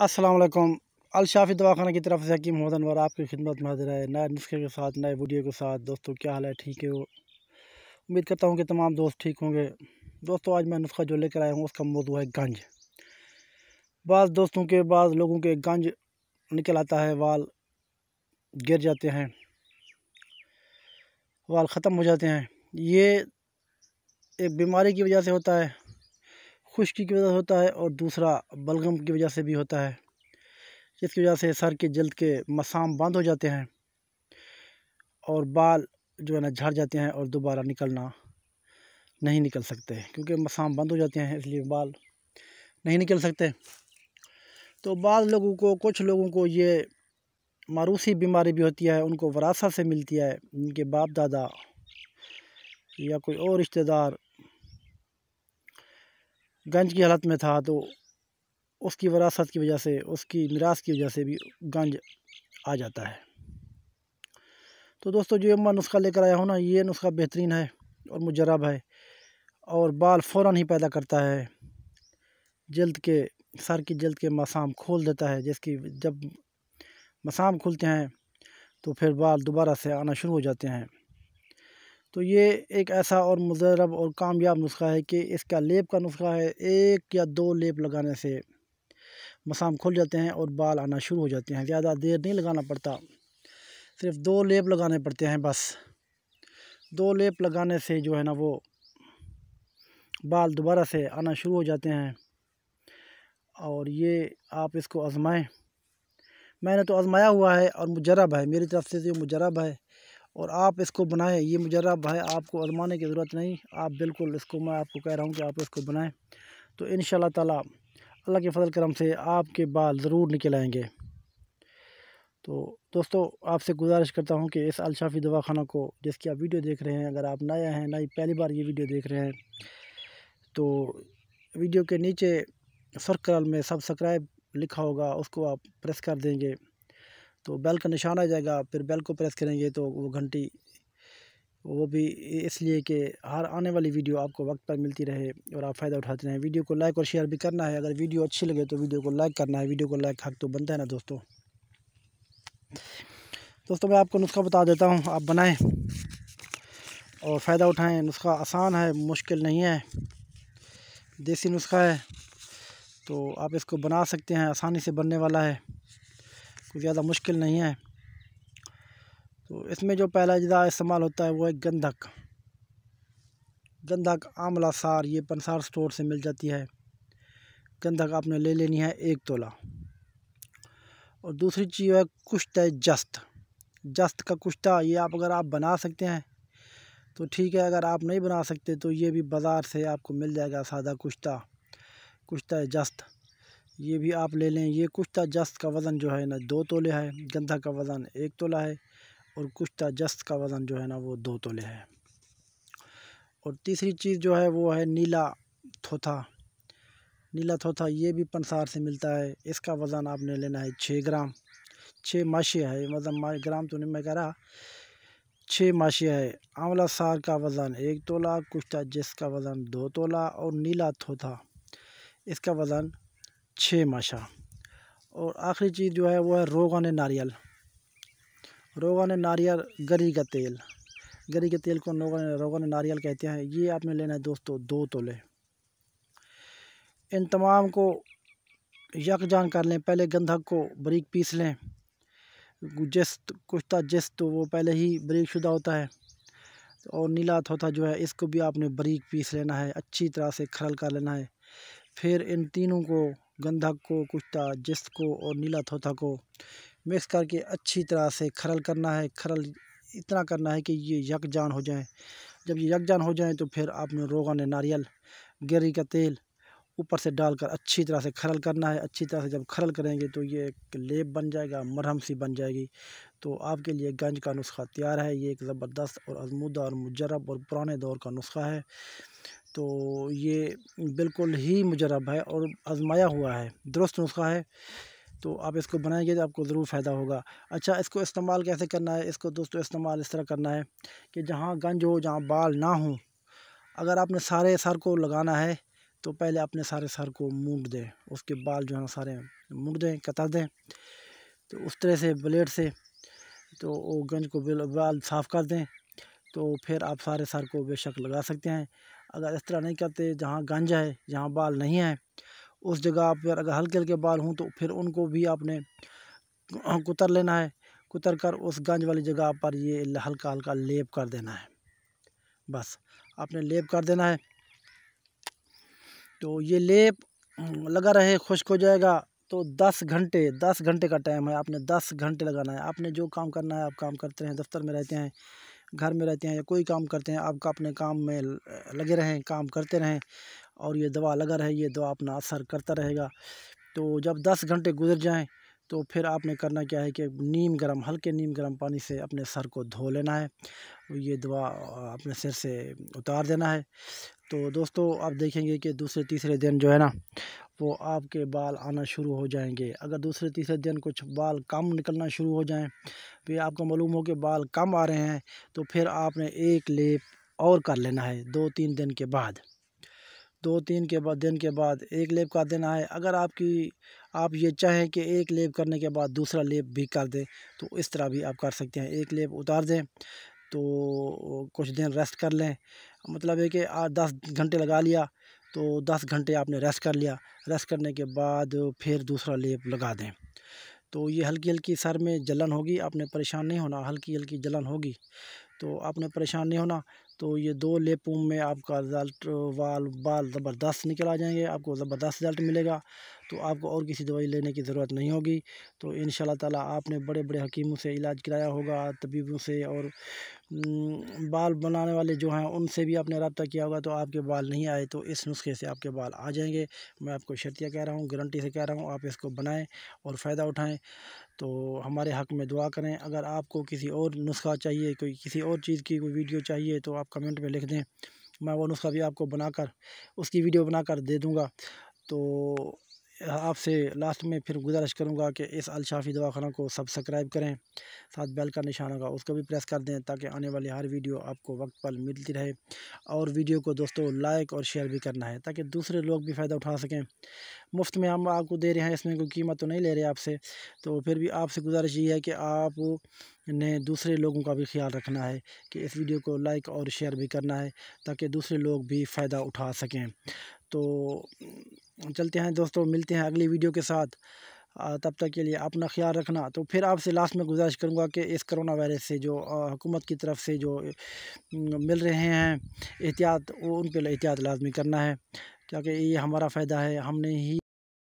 السلام علیکم الشافی دواخانہ کی طرف سے حکیم محدود انور آپ کی خدمت حاضر ہے نئے نسخے کے ساتھ نئے ویڈیو کے ساتھ دوستو کیا حال ہے ٹھیک ہے وہ امید کرتا ہوں کہ تمام دوست ٹھیک ہوں گے دوستو آج میں نسخہ جو لے کر آیا ہوں اس کا موضوع ہے گنج بعض دوستوں کے بعض لوگوں کے گنج نکل آتا ہے وال گر جاتے ہیں وال ختم ہو جاتے ہیں یہ ایک بیماری کی وجہ سے ہوتا ہے خشکی کی وجہ سے ہوتا ہے اور دوسرا بلغم کی وجہ سے بھی ہوتا ہے جس کی وجہ سے سر کے جلد کے مسام بند ہو جاتے ہیں اور بال جو ہے نا جھڑ جاتے ہیں اور دوبارہ نکلنا نہیں نکل سکتے کیونکہ مسام بند ہو جاتے ہیں اس لیے بال نہیں نکل سکتے تو بعض لوگوں کو کچھ لوگوں کو یہ معروسی بیماری بھی ہوتی ہے ان کو وراثت سے ملتی ہے ان کے باپ دادا یا کوئی اور رشتہ دار گنج کی حالت میں تھا تو اس کی وراثت کی وجہ سے اس کی میراث کی وجہ سے بھی گنج آ جاتا ہے تو دوستو جو نسخہ لے کر آیا ہوں نا یہ نسخہ بہترین ہے اور مجرب ہے اور بال فوراً ہی پیدا کرتا ہے جلد کے سر کی جلد کے مسام کھول دیتا ہے جس کی جب مسام کھلتے ہیں تو پھر بال دوبارہ سے آنا شروع ہو جاتے ہیں تو یہ ایک ایسا اور مضرب اور کامیاب نسخہ ہے کہ اس کا لیپ کا نسخہ ہے ایک یا دو لیپ لگانے سے مسام کھل جاتے ہیں اور بال آنا شروع ہو جاتے ہیں زیادہ دیر نہیں لگانا پڑتا صرف دو لیپ لگانے پڑتے ہیں بس دو لیپ لگانے سے جو ہے نا وہ بال دوبارہ سے آنا شروع ہو جاتے ہیں اور یہ آپ اس کو آزمائیں میں نے تو آزمایا ہوا ہے اور مجرب ہے میری طرف سے جو مجرب ہے اور آپ اس کو بنائیں یہ مجرب بھائی آپ کو ازمانے کی ضرورت نہیں آپ بالکل اس کو میں آپ کو کہہ رہا ہوں کہ آپ اس کو بنائیں تو ان شاء اللہ تعالیٰ اللہ کے فضل کرم سے آپ کے بال ضرور نکل آئیں گے تو دوستو آپ سے گزارش کرتا ہوں کہ اس الشافی دواخانہ کو جس کی آپ ویڈیو دیکھ رہے ہیں اگر آپ نئے ہیں نئی پہلی بار یہ ویڈیو دیکھ رہے ہیں تو ویڈیو کے نیچے سرکرل میں سبسکرائب لکھا ہوگا اس کو آپ پریس کر دیں گے تو بیل کا نشان آ جائے گا پھر بیل کو پریس کریں گے تو وہ گھنٹی وہ بھی اس لیے کہ ہر آنے والی ویڈیو آپ کو وقت پر ملتی رہے اور آپ فائدہ اٹھاتے رہیں ویڈیو کو لائک اور شیئر بھی کرنا ہے اگر ویڈیو اچھی لگے تو ویڈیو کو لائک کرنا ہے ویڈیو کو لائک حق تو بنتا ہے نا دوستوں دوستوں میں آپ کو نسخہ بتا دیتا ہوں آپ بنائیں اور فائدہ اٹھائیں نسخہ آسان ہے مشکل نہیں ہے دیسی نسخہ ہے تو آپ اس کو بنا سکتے ہیں آسانی سے بننے والا ہے زیادہ مشکل نہیں ہے تو اس میں جو پہلا اجزاء استعمال ہوتا ہے وہ ہے گندھک گندھک آملہ سار یہ پنسار سٹور سے مل جاتی ہے گندھک آپ نے لے لینی ہے ایک تولہ اور دوسری چیز ہے کشت جست جست کا کشتہ یہ آپ اگر آپ بنا سکتے ہیں تو ٹھیک ہے اگر آپ نہیں بنا سکتے تو یہ بھی بازار سے آپ کو مل جائے گا سادہ کشتہ کشتہ جست یہ بھی آپ لے لیں یہ کشتہ جست کا وزن جو ہے نا دو تولے ہے گندھا کا وزن ایک تولہ ہے اور کشتہ جست کا وزن جو ہے نا وہ دو تولے ہے اور تیسری چیز جو ہے وہ ہے نیلا تھوتھا نیلا تھوتھا یہ بھی پنسار سے ملتا ہے اس کا وزن آپ نے لینا ہے چھ گرام چھ ماشی ہے وزن گرام تو نہیں میں کہہ رہا چھ ماشی ہے آملہ سار کا وزن ایک تولہ کشتہ جس کا وزن دو تولہ اور نیلا تھوتھا اس کا وزن چھ ماشا اور آخری چیز جو ہے وہ ہے روغن ناریل روغن ناریل گری کا تیل گری کے تیل کو روغن ناریل کہتے ہیں یہ آپ نے لینا ہے دوستو دو تولے ان تمام کو یک جان کر لیں پہلے گندھک کو بریک پیس لیں جست کشتہ جست تو وہ پہلے ہی بریک شدہ ہوتا ہے اور نیلا تھوتا جو ہے اس کو بھی آپ نے بریک پیس لینا ہے اچھی طرح سے کھرل کر لینا ہے پھر ان تینوں کو گندھک کو کشتہ جست کو اور نیلا کو مکس کر کے اچھی طرح سے کھرل کرنا ہے کھرل اتنا کرنا ہے کہ یہ یکجان ہو جائیں جب یہ یکجان ہو جائیں تو پھر آپ نے روغان ناریل گری کا تیل اوپر سے ڈال کر اچھی طرح سے کھرل کرنا ہے اچھی طرح سے جب کھرل کریں گے تو یہ ایک لیپ بن جائے گا مرہم سی بن جائے گی تو آپ کے لیے گنج کا نسخہ تیار ہے یہ ایک زبردست اور آزمودہ اور مجرب اور پرانے دور کا نسخہ ہے تو یہ بالکل ہی مجرب ہے اور آزمایا ہوا ہے درست نسخہ ہے تو آپ اس کو بنائیں گے تو آپ کو ضرور فائدہ ہوگا اچھا اس کو استعمال کیسے کرنا ہے اس کو دوستو استعمال اس طرح کرنا ہے کہ جہاں گنج ہو جہاں بال نہ ہوں اگر آپ نے سارے سر کو لگانا ہے تو پہلے آپ نے سارے سر کو مونڈ دیں اس کے بال جو ہے نا سارے مونڈ دیں قطر دیں تو اس طرح سے بلیڈ سے تو وہ گنج کو بال صاف کر دیں تو پھر آپ سارے سر کو بے شک لگا سکتے ہیں اگر اس طرح نہیں کرتے جہاں گنج ہے جہاں بال نہیں ہے اس جگہ پر اگر ہلکے ہلکے بال ہوں تو پھر ان کو بھی آپ نے کتر لینا ہے کتر کر اس گنج والی جگہ پر یہ ہلکا ہلکا لیپ کر دینا ہے بس آپ نے لیپ کر دینا ہے تو یہ لیپ لگا رہے خشک ہو جائے گا تو دس گھنٹے دس گھنٹے کا ٹائم ہے آپ نے دس گھنٹے لگانا ہے آپ نے جو کام کرنا ہے آپ کام کرتے ہیں دفتر میں رہتے ہیں گھر میں رہتے ہیں یا کوئی کام کرتے ہیں آپ کا اپنے کام میں لگے رہیں کام کرتے رہیں اور یہ دوا لگا رہے یہ دوا اپنا اثر کرتا رہے گا تو جب دس گھنٹے گزر جائیں تو پھر آپ نے کرنا کیا ہے کہ نیم گرم ہلکے نیم گرم پانی سے اپنے سر کو دھو لینا ہے یہ دوا اپنے سر سے اتار دینا ہے تو دوستو آپ دیکھیں گے کہ دوسرے تیسرے دن جو ہے نا وہ آپ کے بال آنا شروع ہو جائیں گے اگر دوسرے تیسرے دن کچھ بال کم نکلنا شروع ہو جائیں پھر آپ کو معلوم ہو کہ بال کم آ رہے ہیں تو پھر آپ نے ایک لیپ اور کر لینا ہے دو تین دن کے بعد دو تین کے بعد دن کے بعد ایک لیپ کر دینا ہے اگر آپ کی آپ یہ چاہیں کہ ایک لیپ کرنے کے بعد دوسرا لیپ بھی کر دیں تو اس طرح بھی آپ کر سکتے ہیں ایک لیپ اتار دیں تو کچھ دن ریسٹ کر لیں مطلب ہے کہ آٹھ دس گھنٹے لگا لیا تو دس گھنٹے آپ نے ریسٹ کر لیا ریسٹ کرنے کے بعد پھر دوسرا لیپ لگا دیں تو یہ ہلکی ہلکی سر میں جلن ہوگی آپ نے پریشان نہیں ہونا ہلکی ہلکی جلن ہوگی تو آپ نے پریشان نہیں ہونا تو یہ دو لیپوں میں آپ کا رزلٹ وال بال زبردست نکل آ جائیں گے آپ کو زبردست رزلٹ ملے گا تو آپ کو اور کسی دوائی لینے کی ضرورت نہیں ہوگی تو ان شاء اللہ تعالیٰ آپ نے بڑے بڑے حکیموں سے علاج کرایا ہوگا طبیبوں سے اور بال بنانے والے جو ہیں ان سے بھی آپ نے رابطہ کیا ہوگا تو آپ کے بال نہیں آئے تو اس نسخے سے آپ کے بال آ جائیں گے میں آپ کو شرطیہ کہہ رہا ہوں گارنٹی سے کہہ رہا ہوں آپ اس کو بنائیں اور فائدہ اٹھائیں تو ہمارے حق میں دعا کریں اگر آپ کو کسی اور نسخہ چاہیے کوئی کسی اور چیز کی کوئی ویڈیو چاہیے تو آپ کمنٹ میں لکھ دیں میں وہ نسخہ بھی آپ کو بنا کر اس کی ویڈیو بنا کر دے دوں گا تو آپ سے لاسٹ میں پھر گزارش کروں گا کہ اس الشافی دواخانہ کو سبسکرائب کریں ساتھ بیل کا نشان ہوگا اس کو بھی پریس کر دیں تاکہ آنے والی ہر ویڈیو آپ کو وقت پر ملتی رہے اور ویڈیو کو دوستوں لائک اور شیئر بھی کرنا ہے تاکہ دوسرے لوگ بھی فائدہ اٹھا سکیں مفت میں ہم آپ کو دے رہے ہیں اس میں کوئی قیمت تو نہیں لے رہے آپ سے تو پھر بھی آپ سے گزارش یہ ہے کہ آپ نے دوسرے لوگوں کا بھی خیال رکھنا ہے کہ اس ویڈیو کو لائک اور شیئر بھی کرنا ہے تاکہ دوسرے لوگ بھی فائدہ اٹھا سکیں تو چلتے ہیں دوستوں ملتے ہیں اگلی ویڈیو کے ساتھ تب تک کے لیے اپنا خیال رکھنا تو پھر آپ سے لاسٹ میں گزارش کروں گا کہ اس کرونا وائرس سے جو حکومت کی طرف سے جو مل رہے ہیں احتیاط وہ ان کے احتیاط لازمی کرنا ہے کیونکہ یہ ہمارا فائدہ ہے ہم نے ہی